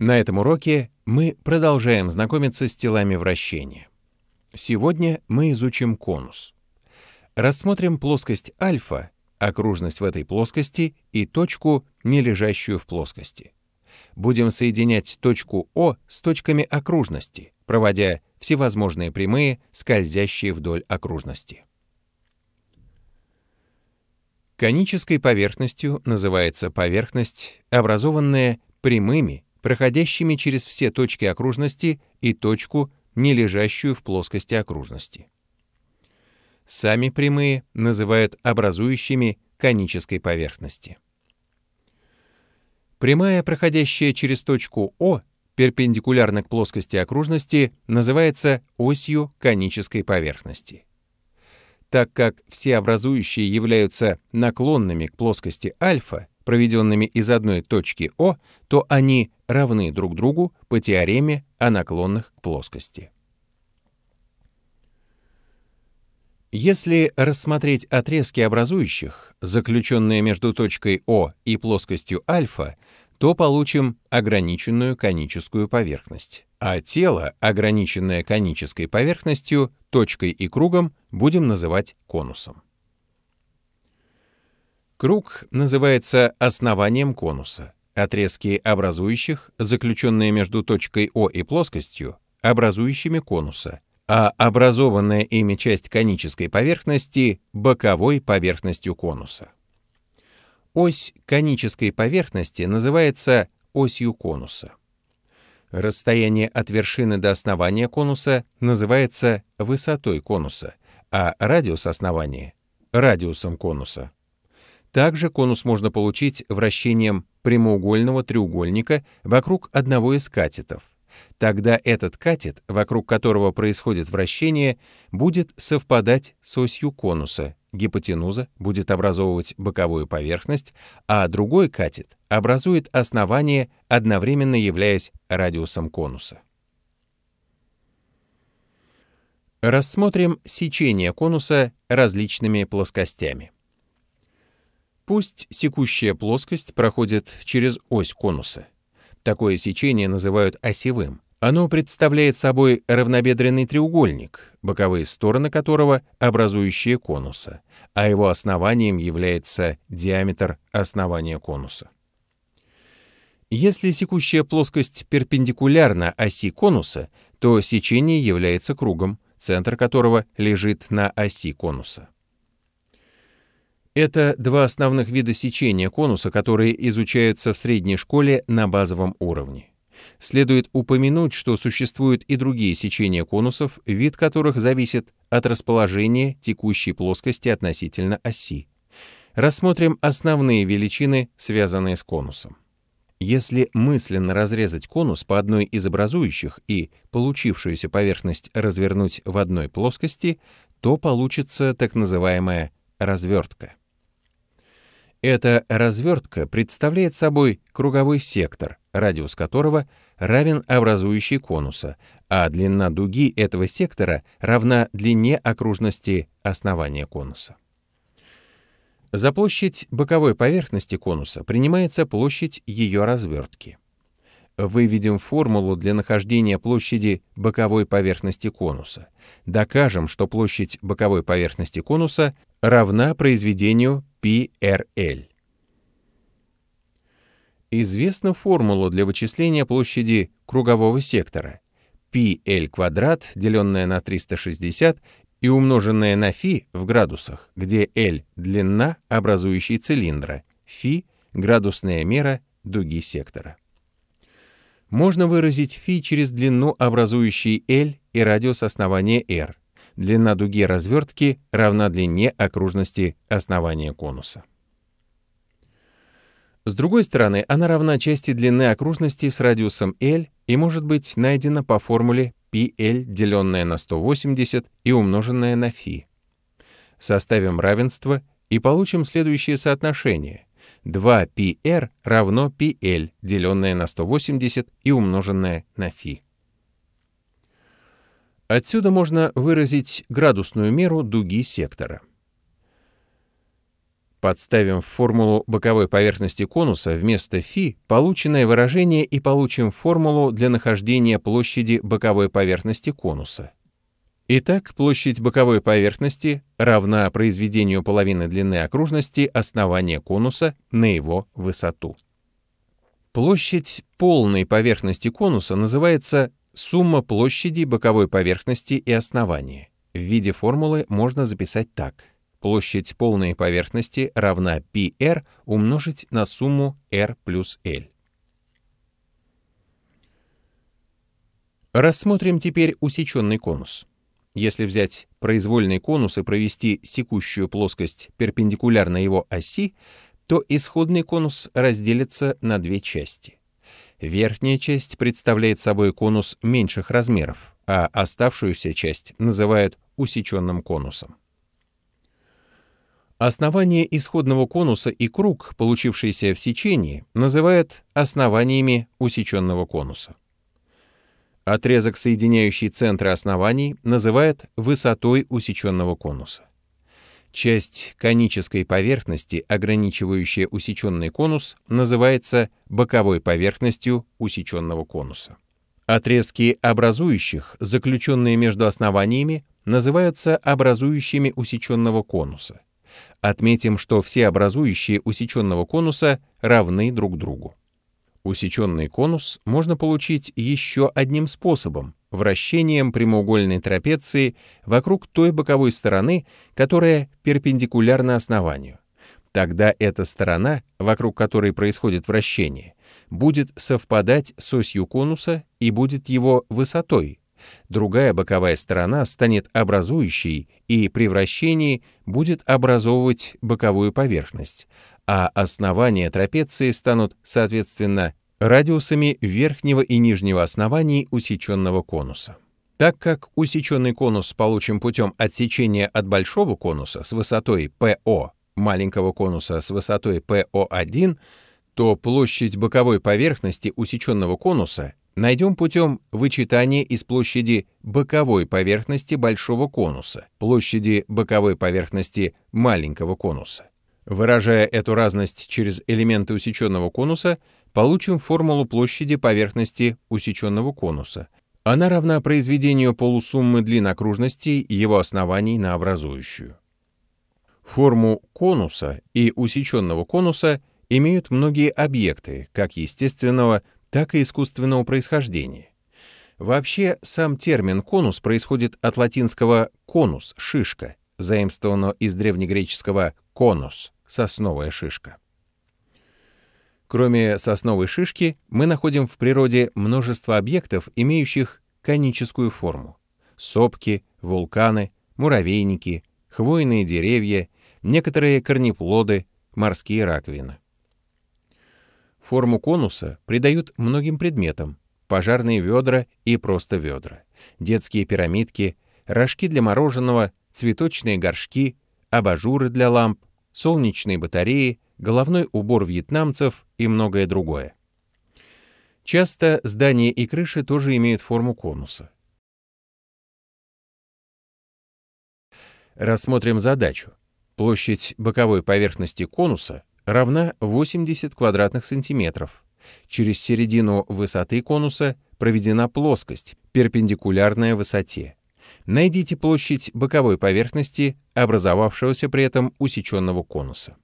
На этом уроке мы продолжаем знакомиться с телами вращения. Сегодня мы изучим конус. Рассмотрим плоскость альфа, окружность в этой плоскости и точку, не лежащую в плоскости. Будем соединять точку О с точками окружности, проводя всевозможные прямые, скользящие вдоль окружности. Конической поверхностью называется поверхность, образованная прямыми проходящими через все точки окружности и точку, не лежащую в плоскости окружности. Сами прямые называют образующими конической поверхности. Прямая, проходящая через точку О, перпендикулярно к плоскости окружности, называется осью конической поверхности. Так как все образующие являются наклонными к плоскости альфа, проведенными из одной точки О, то они равны друг другу по теореме о наклонных к плоскости. Если рассмотреть отрезки образующих, заключенные между точкой О и плоскостью альфа, то получим ограниченную коническую поверхность. А тело, ограниченное конической поверхностью, точкой и кругом, будем называть конусом. Круг называется основанием конуса. Отрезки образующих, заключенные между точкой О и плоскостью, образующими конуса, а образованная ими часть конической поверхности — боковой поверхностью конуса. Ось конической поверхности называется осью конуса. Расстояние от вершины до основания конуса называется высотой конуса, а радиус основания — радиусом конуса. Также конус можно получить вращением прямоугольного треугольника вокруг одного из катетов. Тогда этот катет, вокруг которого происходит вращение, будет совпадать с осью конуса. Гипотенуза будет образовывать боковую поверхность, а другой катет образует основание, одновременно являясь радиусом конуса. Рассмотрим сечение конуса различными плоскостями. Пусть секущая плоскость проходит через ось конуса. Такое сечение называют осевым. Оно представляет собой равнобедренный треугольник, боковые стороны которого образующие конуса, а его основанием является диаметр основания конуса. Если секущая плоскость перпендикулярна оси конуса, то сечение является кругом, центр которого лежит на оси конуса. Это два основных вида сечения конуса, которые изучаются в средней школе на базовом уровне. Следует упомянуть, что существуют и другие сечения конусов, вид которых зависит от расположения текущей плоскости относительно оси. Рассмотрим основные величины, связанные с конусом. Если мысленно разрезать конус по одной из образующих и получившуюся поверхность развернуть в одной плоскости, то получится так называемая развертка. Эта развертка представляет собой круговой сектор, радиус которого равен образующей конуса, а длина дуги этого сектора равна длине окружности основания конуса. За площадь боковой поверхности конуса принимается площадь ее развертки. Выведем формулу для нахождения площади боковой поверхности конуса. Докажем, что площадь боковой поверхности конуса равна произведению PRL. Известна формула для вычисления площади кругового сектора. PL квадрат, деленное на 360 и умноженное на φ в градусах, где L — длина, образующей цилиндра, φ — градусная мера дуги сектора. Можно выразить φ через длину, образующей L и радиус основания R — длина дуги развертки равна длине окружности основания конуса. С другой стороны, она равна части длины окружности с радиусом L и может быть найдена по формуле PL, деленное на 180 и умноженное на φ. Составим равенство и получим следующее соотношение. 2πr равно πl, деленное на 180 и умноженное на φ. Отсюда можно выразить градусную меру дуги сектора. Подставим в формулу боковой поверхности конуса вместо φ полученное выражение и получим формулу для нахождения площади боковой поверхности конуса. Итак, площадь боковой поверхности равна произведению половины длины окружности основания конуса на его высоту. Площадь полной поверхности конуса называется Сумма площади, боковой поверхности и основания. В виде формулы можно записать так. Площадь полной поверхности равна πr умножить на сумму r плюс l. Рассмотрим теперь усеченный конус. Если взять произвольный конус и провести секущую плоскость перпендикулярно его оси, то исходный конус разделится на две части — Верхняя часть представляет собой конус меньших размеров, а оставшуюся часть называют усеченным конусом. Основание исходного конуса и круг, получившийся в сечении, называют основаниями усеченного конуса. Отрезок, соединяющий центры оснований, называют высотой усеченного конуса. Часть конической поверхности, ограничивающая усеченный конус, называется боковой поверхностью усеченного конуса. Отрезки образующих, заключенные между основаниями, называются образующими усеченного конуса. Отметим, что все образующие усеченного конуса равны друг другу. Усеченный конус можно получить еще одним способом вращением прямоугольной трапеции вокруг той боковой стороны, которая перпендикулярна основанию. Тогда эта сторона, вокруг которой происходит вращение, будет совпадать с осью конуса и будет его высотой. Другая боковая сторона станет образующей и при вращении будет образовывать боковую поверхность, а основания трапеции станут, соответственно, радиусами верхнего и нижнего оснований усеченного конуса. Так как усеченный конус получим путем отсечения от большого конуса с высотой PO, маленького конуса с высотой PO1, то площадь боковой поверхности усеченного конуса найдем путем вычитания из площади боковой поверхности большого конуса, площади боковой поверхности маленького конуса. Выражая эту разность через элементы усеченного конуса, получим формулу площади поверхности усеченного конуса. Она равна произведению полусуммы длин окружностей и его оснований на образующую. Форму конуса и усеченного конуса имеют многие объекты, как естественного, так и искусственного происхождения. Вообще, сам термин «конус» происходит от латинского «конус» — «шишка», заимствованного из древнегреческого «конус» — «сосновая шишка». Кроме сосновой шишки, мы находим в природе множество объектов, имеющих коническую форму. Сопки, вулканы, муравейники, хвойные деревья, некоторые корнеплоды, морские раковины. Форму конуса придают многим предметам – пожарные ведра и просто ведра, детские пирамидки, рожки для мороженого, цветочные горшки, абажуры для ламп, солнечные батареи, головной убор вьетнамцев и многое другое. Часто здания и крыши тоже имеют форму конуса. Рассмотрим задачу. Площадь боковой поверхности конуса равна 80 квадратных сантиметров. Через середину высоты конуса проведена плоскость, перпендикулярная высоте. Найдите площадь боковой поверхности, образовавшегося при этом усеченного конуса.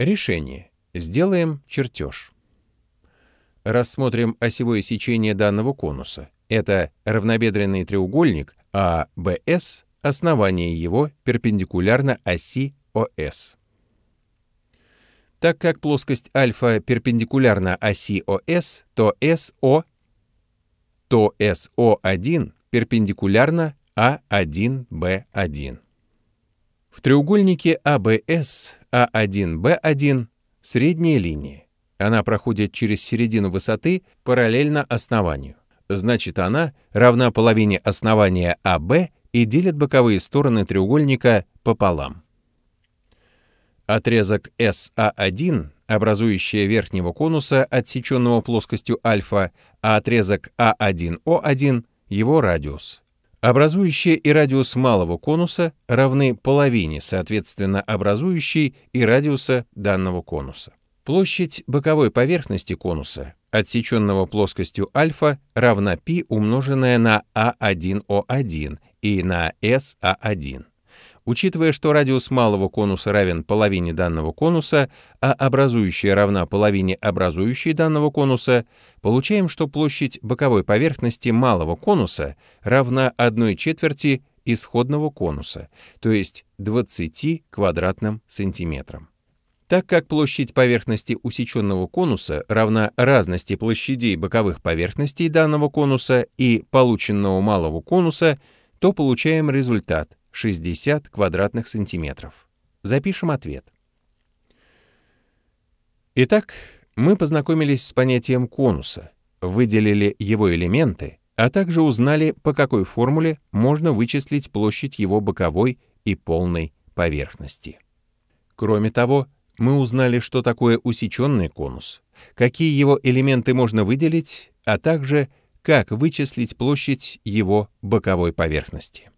Решение. Сделаем чертеж. Рассмотрим осевое сечение данного конуса. Это равнобедренный треугольник, а БС — основание его перпендикулярно оси ОС. Так как плоскость альфа перпендикулярна оси ОС, то СО, то СО1 перпендикулярно А1Б1. В треугольнике ABS a 1 b 1 средняя линия. Она проходит через середину высоты параллельно основанию. Значит, она равна половине основания AB а и делит боковые стороны треугольника пополам. Отрезок sa 1 а образующий верхнего конуса, отсеченного плоскостью альфа, а отрезок a 1 o 1 его радиус. Образующие и радиус малого конуса равны половине, соответственно, образующей и радиуса данного конуса. Площадь боковой поверхности конуса, отсеченного плоскостью альфа, равна π, умноженное на А1О1 и на СА1. Учитывая, что радиус малого конуса равен половине данного конуса, а образующая равна половине образующей данного конуса, получаем, что площадь боковой поверхности малого конуса равна 1 четверти исходного конуса, то есть 20 квадратным сантиметрам. Так как площадь поверхности усеченного конуса равна разности площадей боковых поверхностей данного конуса и полученного малого конуса, то получаем результат 60 квадратных сантиметров. Запишем ответ. Итак, мы познакомились с понятием конуса, выделили его элементы, а также узнали, по какой формуле можно вычислить площадь его боковой и полной поверхности. Кроме того, мы узнали, что такое усеченный конус, какие его элементы можно выделить, а также как вычислить площадь его боковой поверхности.